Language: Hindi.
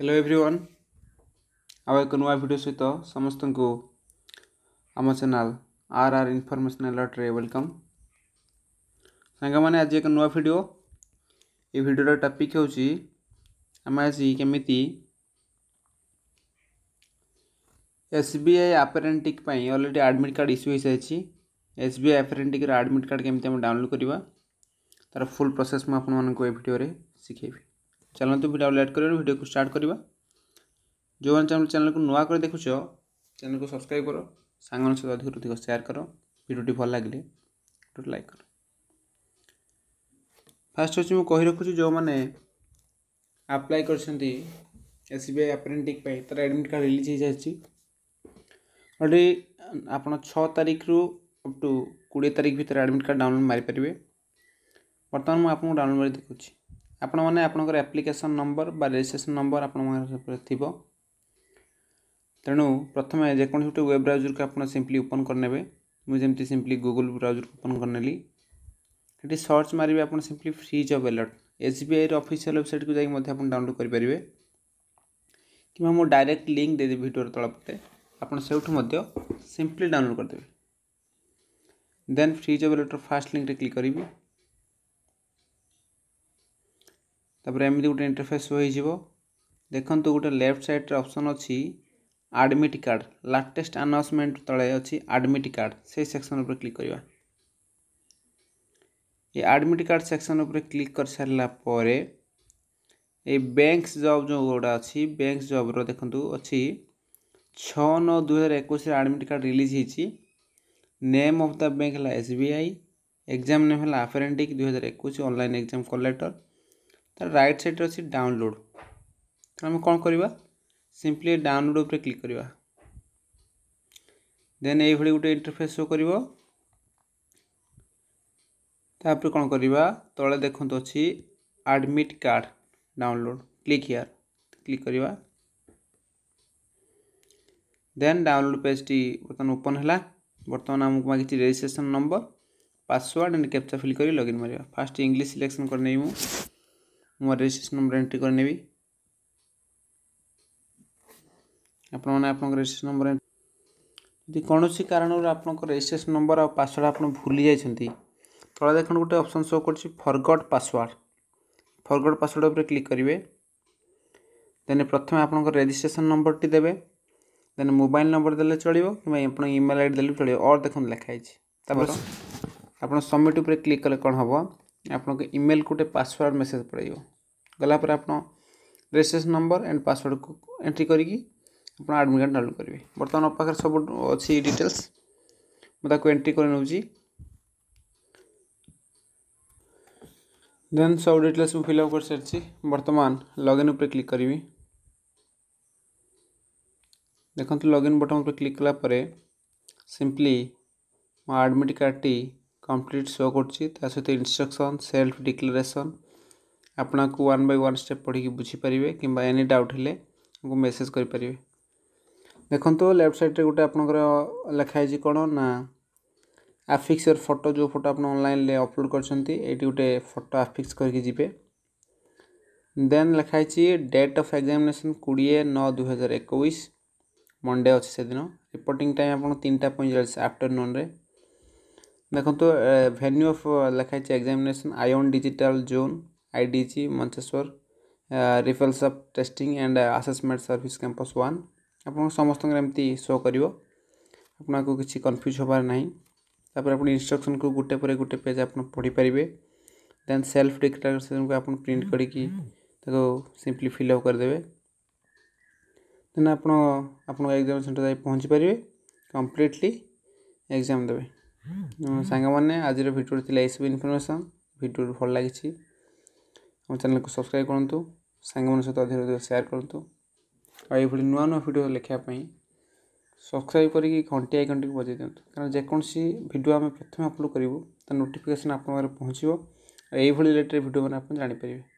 हेलो एवरीवन आव एक नुआ भिड सहित समस्त को आम चैनल आर आर इनफर्मेशन आलर्ट्रे वेलकम सांग मैंने आज एक नुआ भिड ये भिडर टपिक हूँ आम आज केमी S B I apprentice already admit card issue हो सारी एस बी आई आपरेटिक्र आडमिट कार्ड के डाउनलोड करवा तार फुल प्रोसेस मुझे आपड़ो शिखे ଚାଲନ୍ତୁ ଭିଡ଼ିଓ ଲେଟ୍ କରିବାରୁ ଭିଡ଼ିଓକୁ ଷ୍ଟାର୍ଟ କରିବା ଯେଉଁମାନେ ଚାହୁଁଛନ୍ତି ଚ୍ୟାନେଲକୁ ନୂଆ କରି ଦେଖୁଛ ଚ୍ୟାନେଲକୁ ସବସ୍କ୍ରାଇବ୍ କର ସାଙ୍ଗମାନଙ୍କ ସହିତ ଅଧିକରୁ ଅଧିକ ସେୟାର କର ଭିଡ଼ିଓଟି ଭଲ ଲାଗିଲେ ଭିଡ଼ିଓଟି ଲାଇକ୍ କର ଫାର୍ଷ୍ଟ ହେଉଛି ମୁଁ କହି ରଖୁଛି ଯେଉଁମାନେ ଆପ୍ଲାଏ କରିଛନ୍ତି ଏସ୍ ବି ଆଇ ଆପ୍ରେଣ୍ଟିକ୍ ପାଇଁ ତା'ର ଆଡ଼ମିଟ୍ କାର୍ଡ଼ ରିଲିଜ୍ ହୋଇଯାଇଛି ଅଲରେଡ଼ି ଆପଣ ଛଅ ତାରିଖରୁ ଅପ୍ ଟୁ କୋଡ଼ିଏ ତାରିଖ ଭିତରେ ଆଡ଼ମିଟ୍ କାର୍ଡ଼ ଡାଉନଲୋଡ଼୍ ମାରିପାରିବେ ବର୍ତ୍ତମାନ ମୁଁ ଆପଣଙ୍କୁ ଡାଉନଲୋଡ଼୍ ମାରି ଦେଖୁଛି ଆପଣମାନେ ଆପଣଙ୍କର ଆପ୍ଲିକେସନ୍ ନମ୍ବର ବା ରେଜିଷ୍ଟ୍ରେସନ୍ ନମ୍ବର ଆପଣଙ୍କର ଥିବ ତେଣୁ ପ୍ରଥମେ ଯେକୌଣସି ଗୋଟେ ୱେବ୍ ବ୍ରାଉଜର୍କୁ ଆପଣ ସିମ୍ପଲି ଓପନ୍ କରିନେବେ ମୁଁ ଯେମିତି ସିମ୍ପଲି ଗୁଗୁଲ୍ ବ୍ରାଉଜର୍କୁ ଓପନ୍ କରିନେଲି ସେଠି ସର୍ଚ୍ଚ ମାରିବେ ଆପଣ simply free job alert S B ଆଇର ଅଫିସିଆଲ୍ ୱେବସାଇଟ୍କୁ ଯାଇକି ମଧ୍ୟ ଆପଣ ଡାଉନଲୋଡ଼୍ କରିପାରିବେ କିମ୍ବା ମୁଁ ଡାଇରେକ୍ଟ ଲିଙ୍କ୍ ଦେଇଦେବି ଭିଡ଼ିଓର ତଳ ପଟେ ଆପଣ ସେଇଠୁ ମଧ୍ୟ ସିମ୍ପଲି ଡାଉନଲୋଡ଼୍ କରିଦେବେ ଦେନ୍ ଫ୍ରି ଜବ୍ ଆଲର୍ଟର ଫାର୍ଷ୍ଟ ଲିଙ୍କ୍ରେ କ୍ଲିକ୍ କରିବି ତାପରେ ଏମିତି ଗୋଟେ ଇଣ୍ଟରଫେସ୍ ହୋଇଯିବ ଦେଖନ୍ତୁ ଗୋଟେ ଲେଫ୍ଟ ସାଇଡ଼୍ରେ ଅପସନ୍ ଅଛି ଆଡ଼ମିଟ୍ କାର୍ଡ଼ ଲାଟେଷ୍ଟ ଆନାଉନ୍ସମେଣ୍ଟ ତଳେ ଅଛି ଆଡ଼ମିଟ୍ କାର୍ଡ଼ ସେଇ ସେକ୍ସନ୍ ଉପରେ କ୍ଲିକ୍ କରିବା ଏ ଆଡ଼ମିଟ୍ କାର୍ଡ଼ ସେକ୍ସନ୍ ଉପରେ କ୍ଲିକ୍ କରିସାରିଲା ପରେ ଏ ବ୍ୟାଙ୍କସ୍ ଜବ୍ ଯେଉଁ ଗୁଡ଼ା ଅଛି ବ୍ୟାଙ୍କସ୍ ଜବ୍ର ଦେଖନ୍ତୁ ଅଛି ଛଅ ନଅ ଦୁଇହଜାର ଏକୋଇଶରେ ଆଡ଼ମିଟ୍ କାର୍ଡ଼ ରିଲିଜ୍ ହେଇଛି ନେମ୍ ଅଫ୍ ଦ ବ୍ୟାଙ୍କ ହେଲା S B I exam name ହେଲା ଆଫରେଣ୍ଟିକ୍ ଦୁଇହଜାର ଏକୋଇଶ online exam collector right side side download आम कौन करवा सिंपली डाउनलोड क्लिक करवा देन ये गोटे इंटरफेस शो कर कौन करवा तले देखते अच्छी admit card download click here click करवा देन डाउनलोड पेज टी बर्तन ओपन है बर्तमान आमको मांगी registration number password and captcha fill कर लगइन मार फास्ट इंग्लीश सिलेक्शन कर ମୁଁ ମୋର ରେଜିଷ୍ଟ୍ରେସନ୍ ନମ୍ବର ଏଣ୍ଟ୍ରି କରିନେବି ଆପଣମାନେ ଆପଣଙ୍କ ରେଜିଷ୍ଟ୍ରେସନ୍ ନମ୍ବର ଯଦି କୌଣସି କାରଣରୁ ଆପଣଙ୍କ ରେଜିଷ୍ଟ୍ରେସନ୍ ନମ୍ବର ଆଉ ପାସୱାର୍ଡ଼ ଆପଣ ଭୁଲି ଯାଇଛନ୍ତି ତଳେ ଦେଖନ୍ତୁ ଗୋଟେ ଅପସନ୍ ଶୋ କରୁଛି ଫରଗଟ୍ ପାସୱାର୍ଡ଼ ଫରଗଟ୍ ପାସୱାର୍ଡ଼ ଉପରେ କ୍ଲିକ୍ କରିବେ ଦେନ୍ ପ୍ରଥମେ ଆପଣଙ୍କ ରେଜିଷ୍ଟ୍ରେସନ୍ ନମ୍ବରଟି ଦେବେ ଦେନ୍ ମୋବାଇଲ୍ ନମ୍ବର ଦେଲେ ଚଳିବ କିମ୍ବା ଆପଣ ଇମେଲ୍ ଆଇ ଡ଼ି ଦେଲେ ଚଳିବ ଅର୍ ଦେଖନ୍ତୁ ଲେଖା ହେଇଛି ତାପରେ ଆପଣ ସବମିଟ୍ ଉପରେ କ୍ଲିକ୍ କଲେ କ'ଣ ହେବ आप इमेल गोटे पासवर्ड मेसेज पड़ो गलापर आप रेजिट्रेस नंबर एंड पासवर्ड को एंट्री करी आपड़ आडमिट कार्ड डाउनलोड करेंगे बर्तमान आप पाखे सब अच्छी डिटेल्स मुझे एंट्री कर देन सब डिटेल्स मुझे फिलअप कर सारी बर्तमान लगइन उपर क्लिक करी देखते लगइन बटन उपर क्लिक कलापर सिंपली मो आडमिट कार्ड टी কমপ্লিট শো করছি ତା ସହିତ ଇନଷ୍ଟ୍ରକ୍ସନ୍ ସେଲ୍ଫ ଡିକ୍ଲାରେସନ୍ ଆପଣ ଆକୁ ୱାନ୍ ବାଇ ୱାନ୍ ଷ୍ଟେପ୍ ପଢ଼ିକି ବୁଝିପାରିବେ କିମ୍ବା ଏନି ଡାଉଟ୍ ହେଲେ ଆମକୁ ମେସେଜ୍ କରିପାରିବେ ଦେଖନ୍ତୁ ଲେଫ୍ଟ ସାଇଡ଼୍ରେ ଗୋଟେ ଆପଣଙ୍କର ଲେଖା ହେଇଛି କ'ଣ ନା ଆଫିକ୍ସ ୟୋର୍ ଫଟୋ ଯେଉଁ ଫଟୋ ଆପଣ ଅନଲାଇନ୍ରେ ଅପଲୋଡ଼ କରିଛନ୍ତି ଏଇଠି ଗୋଟେ ଫଟୋ ଆଫିକ୍ସ କରିକି ଯିବେ ଦେନ୍ ଲେଖା ହେଇଛି ଡେଟ୍ ଅଫ୍ ଏକ୍ଜାମିନେସନ୍ କୋଡ଼ିଏ ନଅ ଦୁଇହଜାର ଏକୋଇଶ ମଣ୍ଡେ ଅଛି ସେଦିନ ରିପୋର୍ଟିଂ ଟାଇମ୍ ଆପଣ ତିନିଟା ପଇଁଚାଳିଶ ଆଫ୍ଟରନୁନ୍ରେ देखो भेन्यू अफ लिखाई examination ion digital zone I D G Mancheswar रिफल्स of testing and assessment service campus one आप समस्त एमती शो कर अपना को किसी कन्फ्यूज हबार नापर आप इन्स्ट्रक्शन को गोटे पर गोटे पेज आप पढ़ी पारे देन सेल्फ डिक्लेसन को आप प्रिंट करप्ली फिलअप करदे देन आप एक्जाम सेन्टर जाए पहुँची पारे कम्प्लीटली एक्जाम देवे ସାଙ୍ଗମାନେ ଆଜିର ଭିଡ଼ିଓରେ ଥିଲା ଏସବୁ ଇନଫର୍ମେସନ୍ ଭିଡ଼ିଓଟି ଭଲ ଲାଗିଛି ଆମ ଚ୍ୟାନେଲ୍କୁ ସବସ୍କ୍ରାଇବ୍ କରନ୍ତୁ ସାଙ୍ଗମାନଙ୍କ ସହିତ ଅଧିକ ଅଧିକ ସେୟାର କରନ୍ତୁ ଆଉ ଏଇଭଳି ନୂଆ ନୂଆ ଭିଡ଼ିଓ ଲେଖିବା ପାଇଁ ସବସ୍କ୍ରାଇବ୍ କରିକି ଘଣ୍ଟି ଘଣ୍ଟିକୁ ବଜାଇ ଦିଅନ୍ତୁ କାରଣ ଯେକୌଣସି ଭିଡ଼ିଓ ଆମେ ପ୍ରଥମେ ଅପଲୋଡ଼ କରିବୁ ତା ନୋଟିଫିକେସନ୍ ଆପଣଙ୍କ ପାଖରେ ପହଞ୍ଚିବ ଆଉ ଏଇଭଳି ରିଲେଟେଡ଼୍ ଭିଡ଼ିଓମାନେ ଆପଣ ଜାଣିପାରିବେ